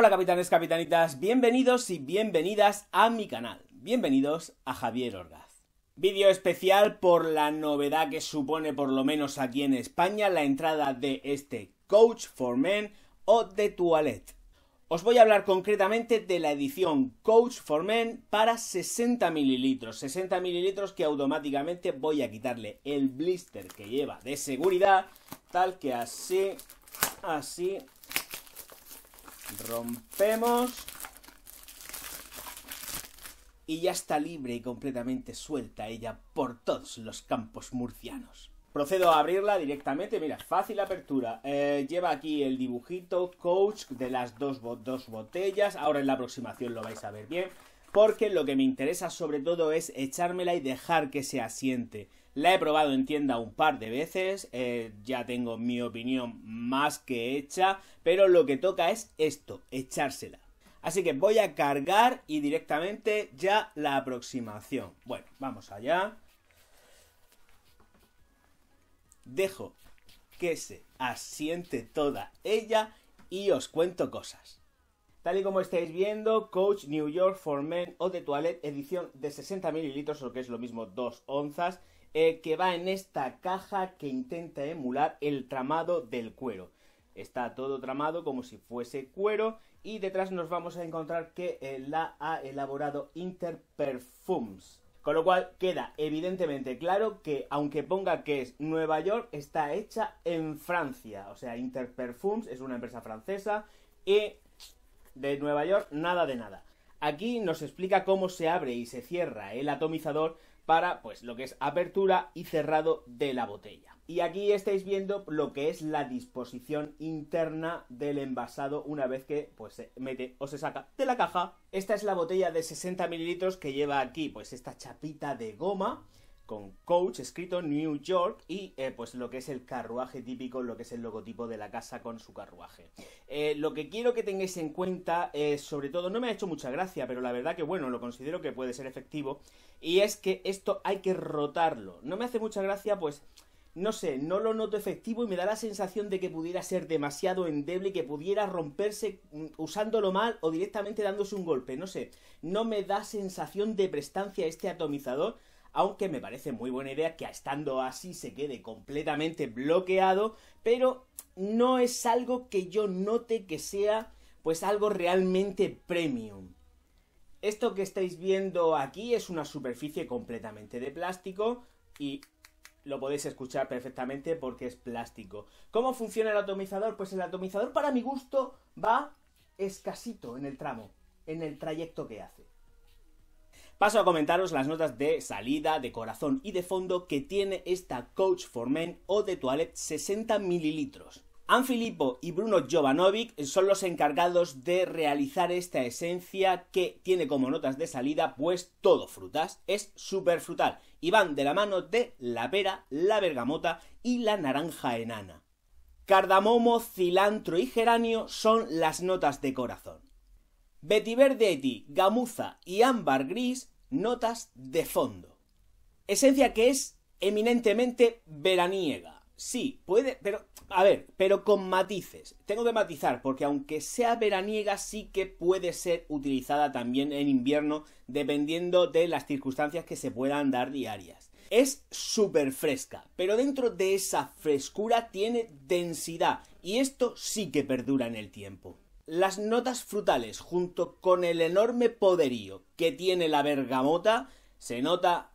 Hola capitanes, capitanitas, bienvenidos y bienvenidas a mi canal. Bienvenidos a Javier Orgaz. Vídeo especial por la novedad que supone, por lo menos aquí en España, la entrada de este Coach for Men o de Toilette. Os voy a hablar concretamente de la edición Coach for Men para 60 mililitros. 60 mililitros que automáticamente voy a quitarle el blister que lleva de seguridad, tal que así, así rompemos y ya está libre y completamente suelta ella por todos los campos murcianos. Procedo a abrirla directamente, mira, fácil apertura. Eh, lleva aquí el dibujito coach de las dos, dos botellas, ahora en la aproximación lo vais a ver bien, porque lo que me interesa sobre todo es echármela y dejar que se asiente. La he probado en tienda un par de veces, eh, ya tengo mi opinión más que hecha, pero lo que toca es esto, echársela. Así que voy a cargar y directamente ya la aproximación. Bueno, vamos allá. Dejo que se asiente toda ella y os cuento cosas. Tal y como estáis viendo, Coach New York for Men o de Toilette, edición de 60 mililitros, o que es lo mismo, 2 onzas. Eh, que va en esta caja que intenta emular el tramado del cuero. Está todo tramado como si fuese cuero y detrás nos vamos a encontrar que eh, la ha elaborado Interperfumes Con lo cual queda evidentemente claro que aunque ponga que es Nueva York, está hecha en Francia. O sea, interperfumes es una empresa francesa y de Nueva York nada de nada. Aquí nos explica cómo se abre y se cierra el atomizador para pues lo que es apertura y cerrado de la botella. Y aquí estáis viendo lo que es la disposición interna del envasado una vez que pues se mete o se saca de la caja. Esta es la botella de 60 mililitros que lleva aquí pues esta chapita de goma con Coach escrito New York y eh, pues lo que es el carruaje típico, lo que es el logotipo de la casa con su carruaje. Eh, lo que quiero que tengáis en cuenta, eh, sobre todo, no me ha hecho mucha gracia, pero la verdad que bueno, lo considero que puede ser efectivo, y es que esto hay que rotarlo. No me hace mucha gracia, pues... No sé, no lo noto efectivo y me da la sensación de que pudiera ser demasiado endeble, que pudiera romperse mm, usándolo mal o directamente dándose un golpe. No sé, no me da sensación de prestancia este atomizador aunque me parece muy buena idea que estando así se quede completamente bloqueado, pero no es algo que yo note que sea pues algo realmente premium. Esto que estáis viendo aquí es una superficie completamente de plástico y lo podéis escuchar perfectamente porque es plástico. ¿Cómo funciona el atomizador? Pues el atomizador para mi gusto va escasito en el tramo, en el trayecto que hace. Paso a comentaros las notas de salida, de corazón y de fondo que tiene esta Coach for Men o de Toilette 60 ml Anfilippo y Bruno Jovanovic son los encargados de realizar esta esencia que tiene como notas de salida pues todo frutas, es súper frutal y van de la mano de la pera, la bergamota y la naranja enana. Cardamomo, cilantro y geranio son las notas de corazón eti, gamuza y ámbar gris, notas de fondo. Esencia que es eminentemente veraniega. Sí, puede, pero, a ver, pero con matices. Tengo que matizar, porque aunque sea veraniega, sí que puede ser utilizada también en invierno, dependiendo de las circunstancias que se puedan dar diarias. Es súper fresca, pero dentro de esa frescura tiene densidad, y esto sí que perdura en el tiempo. Las notas frutales, junto con el enorme poderío que tiene la bergamota, se nota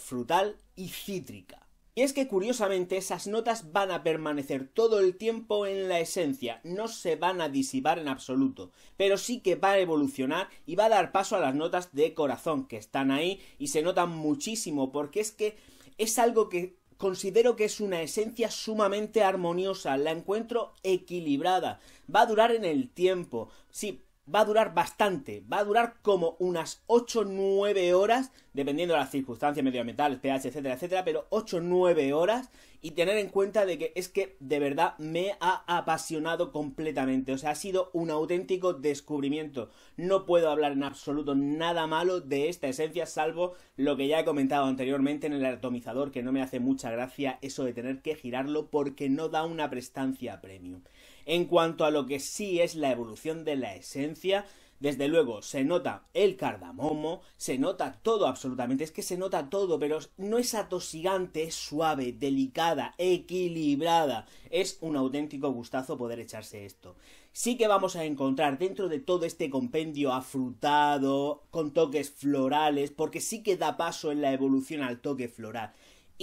frutal y cítrica. Y es que curiosamente esas notas van a permanecer todo el tiempo en la esencia, no se van a disipar en absoluto, pero sí que va a evolucionar y va a dar paso a las notas de corazón que están ahí y se notan muchísimo porque es que es algo que considero que es una esencia sumamente armoniosa, la encuentro equilibrada, va a durar en el tiempo. Sí, va a durar bastante, va a durar como unas 8-9 horas, dependiendo de las circunstancias medioambientales, pH, etcétera, etcétera, pero 8-9 horas y tener en cuenta de que es que de verdad me ha apasionado completamente, o sea, ha sido un auténtico descubrimiento. No puedo hablar en absoluto nada malo de esta esencia, salvo lo que ya he comentado anteriormente en el atomizador, que no me hace mucha gracia eso de tener que girarlo porque no da una prestancia premium. En cuanto a lo que sí es la evolución de la esencia, desde luego se nota el cardamomo, se nota todo absolutamente, es que se nota todo, pero no es atosigante, es suave, delicada, equilibrada. Es un auténtico gustazo poder echarse esto. Sí que vamos a encontrar dentro de todo este compendio afrutado, con toques florales, porque sí que da paso en la evolución al toque floral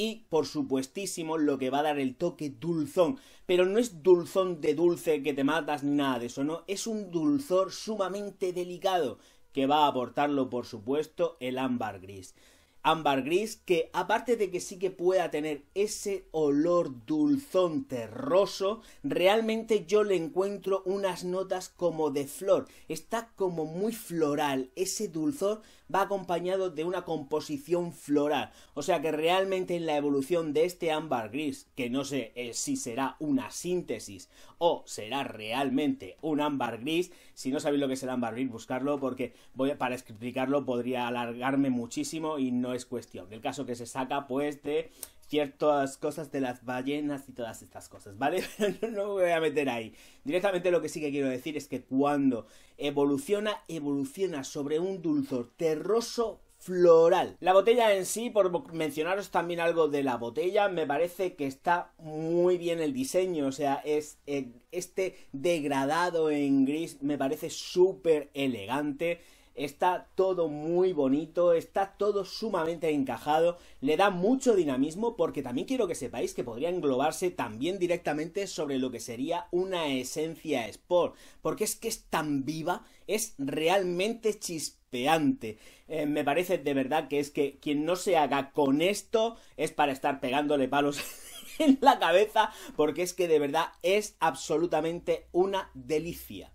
y por supuestísimo lo que va a dar el toque dulzón. Pero no es dulzón de dulce que te matas ni nada de eso, no, es un dulzor sumamente delicado que va a aportarlo por supuesto el ámbar gris. Ámbar gris que aparte de que sí que pueda tener ese olor dulzón terroso, realmente yo le encuentro unas notas como de flor. Está como muy floral, ese dulzor va acompañado de una composición floral. O sea que realmente en la evolución de este ámbar gris, que no sé eh, si será una síntesis o será realmente un ámbar gris, si no sabéis lo que es el ámbar gris, buscarlo porque voy, para explicarlo podría alargarme muchísimo y no es cuestión. El caso que se saca pues de ciertas cosas de las ballenas y todas estas cosas, ¿vale? no, me voy a meter ahí. Directamente lo que sí que quiero decir es que cuando evoluciona, evoluciona sobre un dulzor terroso floral. La botella en sí, por mencionaros también algo de la botella, me parece que está muy bien el diseño, o sea, es eh, este degradado en gris me parece súper elegante Está todo muy bonito, está todo sumamente encajado, le da mucho dinamismo porque también quiero que sepáis que podría englobarse también directamente sobre lo que sería una esencia Sport, porque es que es tan viva, es realmente chispeante. Eh, me parece de verdad que es que quien no se haga con esto es para estar pegándole palos en la cabeza, porque es que de verdad es absolutamente una delicia.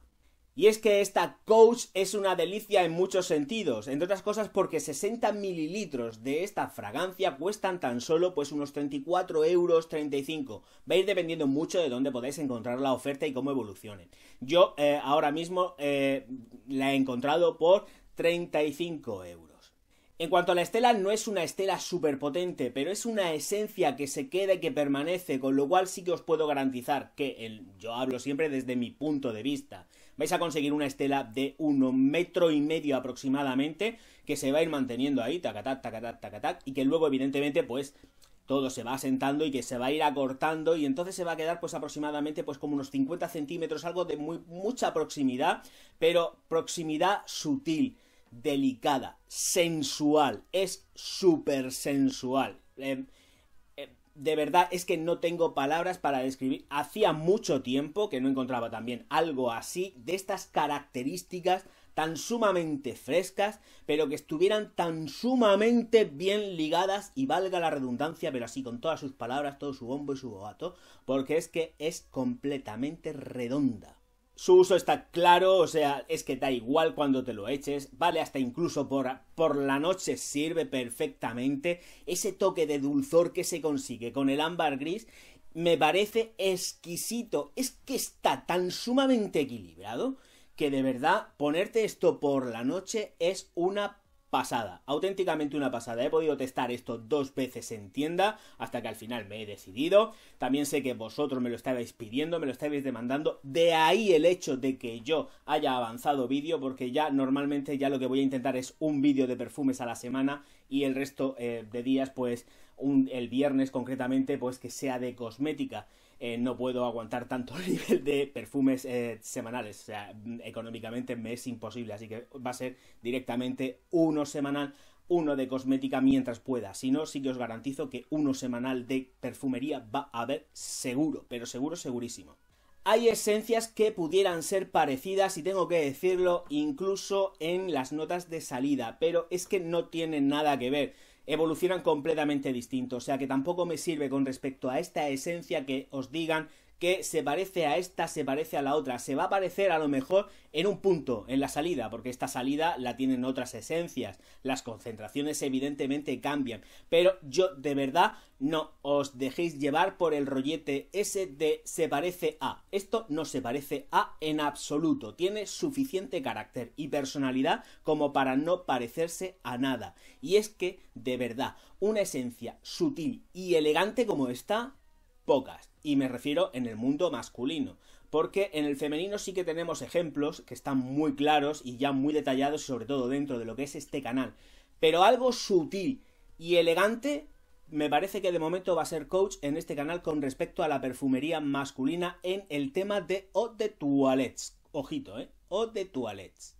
Y es que esta Coach es una delicia en muchos sentidos, entre otras cosas porque 60 mililitros de esta fragancia cuestan tan solo pues unos 34 euros 35. Va a ir dependiendo mucho de dónde podáis encontrar la oferta y cómo evolucione. Yo eh, ahora mismo eh, la he encontrado por 35 euros. En cuanto a la estela, no es una estela superpotente, potente, pero es una esencia que se queda y que permanece, con lo cual sí que os puedo garantizar que el, yo hablo siempre desde mi punto de vista vais a conseguir una estela de uno metro y medio aproximadamente, que se va a ir manteniendo ahí, tacatac, tacatac, tacatac, y que luego, evidentemente, pues todo se va asentando y que se va a ir acortando y entonces se va a quedar pues aproximadamente pues como unos 50 centímetros, algo de muy, mucha proximidad, pero proximidad sutil, delicada, sensual, es súper sensual. Eh, de verdad es que no tengo palabras para describir. Hacía mucho tiempo que no encontraba también algo así de estas características tan sumamente frescas, pero que estuvieran tan sumamente bien ligadas y valga la redundancia, pero así con todas sus palabras, todo su bombo y su boato, porque es que es completamente redonda. Su uso está claro, o sea, es que da igual cuando te lo eches, vale hasta incluso por, por la noche sirve perfectamente. Ese toque de dulzor que se consigue con el ámbar gris me parece exquisito. Es que está tan sumamente equilibrado que de verdad ponerte esto por la noche es una pasada, auténticamente una pasada. He podido testar esto dos veces en tienda hasta que al final me he decidido. También sé que vosotros me lo estabais pidiendo, me lo estabais demandando. De ahí el hecho de que yo haya avanzado vídeo, porque ya normalmente ya lo que voy a intentar es un vídeo de perfumes a la semana y el resto eh, de días pues un, el viernes concretamente pues que sea de cosmética. Eh, no puedo aguantar tanto nivel de perfumes eh, semanales. O sea, económicamente me es imposible. Así que va a ser directamente uno semanal, uno de cosmética mientras pueda. Si no, sí que os garantizo que uno semanal de perfumería va a haber seguro, pero seguro, segurísimo. Hay esencias que pudieran ser parecidas y tengo que decirlo incluso en las notas de salida, pero es que no tienen nada que ver evolucionan completamente distintos. O sea que tampoco me sirve con respecto a esta esencia que os digan que se parece a esta, se parece a la otra. Se va a parecer a lo mejor en un punto, en la salida, porque esta salida la tienen otras esencias. Las concentraciones evidentemente cambian. Pero yo de verdad no os dejéis llevar por el rollete ese de se parece a. Esto no se parece a en absoluto. Tiene suficiente carácter y personalidad como para no parecerse a nada. Y es que, de verdad, una esencia sutil y elegante como esta pocas, y me refiero en el mundo masculino, porque en el femenino sí que tenemos ejemplos que están muy claros y ya muy detallados, sobre todo dentro de lo que es este canal, pero algo sutil y elegante me parece que de momento va a ser coach en este canal con respecto a la perfumería masculina en el tema de o de toilettes. Ojito, ¿eh? Eau de toilettes.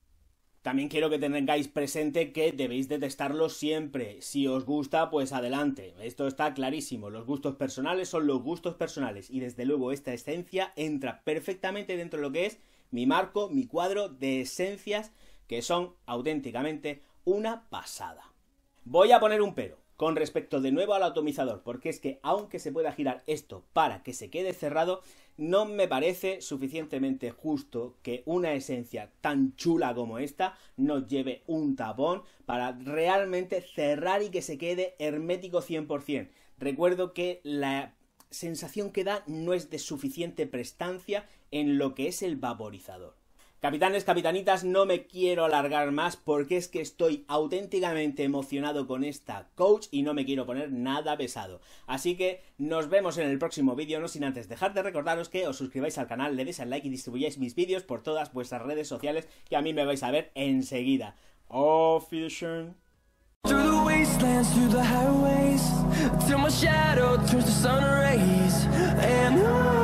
También quiero que tengáis presente que debéis detestarlo siempre. Si os gusta, pues adelante. Esto está clarísimo. Los gustos personales son los gustos personales. Y desde luego esta esencia entra perfectamente dentro de lo que es mi marco, mi cuadro de esencias que son auténticamente una pasada. Voy a poner un pero con respecto de nuevo al atomizador, porque es que aunque se pueda girar esto para que se quede cerrado, no me parece suficientemente justo que una esencia tan chula como esta no lleve un tapón para realmente cerrar y que se quede hermético 100%. Recuerdo que la sensación que da no es de suficiente prestancia en lo que es el vaporizador. Capitanes, capitanitas, no me quiero alargar más porque es que estoy auténticamente emocionado con esta coach y no me quiero poner nada pesado. Así que nos vemos en el próximo vídeo, no sin antes dejar de recordaros que os suscribáis al canal, le deis al like y distribuyáis mis vídeos por todas vuestras redes sociales que a mí me vais a ver enseguida. Oh,